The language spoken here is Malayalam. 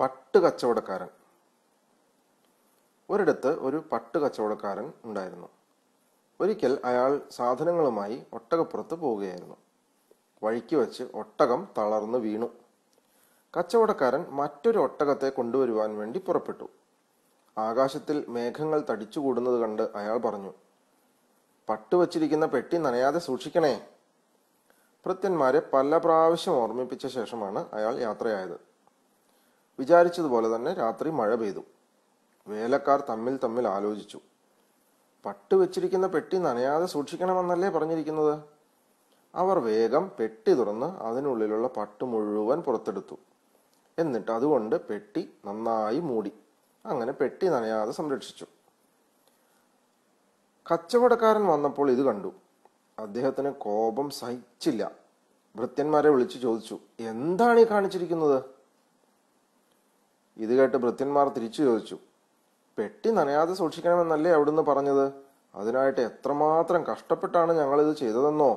പട്ട് കച്ചവടക്കാരൻ ഒരിടത്ത് ഒരു പട്ട് കച്ചവടക്കാരൻ ഉണ്ടായിരുന്നു ഒരിക്കൽ അയാൾ സാധനങ്ങളുമായി ഒട്ടകപ്പുറത്ത് പോവുകയായിരുന്നു വഴിക്ക് വെച്ച് ഒട്ടകം തളർന്നു വീണു കച്ചവടക്കാരൻ മറ്റൊരു ഒട്ടകത്തെ കൊണ്ടുവരുവാൻ വേണ്ടി പുറപ്പെട്ടു ആകാശത്തിൽ മേഘങ്ങൾ തടിച്ചുകൂടുന്നത് കണ്ട് അയാൾ പറഞ്ഞു വച്ചിരിക്കുന്ന പെട്ടി നനയാതെ സൂക്ഷിക്കണേ ഭൃത്യന്മാരെ പല പ്രാവശ്യം ഓർമ്മിപ്പിച്ച ശേഷമാണ് അയാൾ യാത്രയായത് വിചാരിച്ചതുപോലെ തന്നെ രാത്രി മഴ പെയ്തു വേലക്കാർ തമ്മിൽ തമ്മിൽ ആലോചിച്ചു പട്ട് വെച്ചിരിക്കുന്ന പെട്ടി നനയാതെ സൂക്ഷിക്കണമെന്നല്ലേ പറഞ്ഞിരിക്കുന്നത് അവർ വേഗം പെട്ടി തുറന്ന് അതിനുള്ളിലുള്ള പട്ട് മുഴുവൻ പുറത്തെടുത്തു എന്നിട്ട് അതുകൊണ്ട് പെട്ടി നന്നായി മൂടി അങ്ങനെ പെട്ടി നനയാതെ സംരക്ഷിച്ചു കച്ചവടക്കാരൻ വന്നപ്പോൾ ഇത് കണ്ടു അദ്ദേഹത്തിന് കോപം സഹിച്ചില്ല ഭൃത്യന്മാരെ വിളിച്ചു ചോദിച്ചു എന്താണ് ഈ കാണിച്ചിരിക്കുന്നത് ഇത് കേട്ട് ഭൃത്യന്മാർ തിരിച്ചു ചോദിച്ചു പെട്ടി നനയാതെ സൂക്ഷിക്കണമെന്നല്ലേ അവിടുന്ന് പറഞ്ഞത് അതിനായിട്ട് എത്രമാത്രം കഷ്ടപ്പെട്ടാണ് ഞങ്ങളിത് ചെയ്തതെന്നോ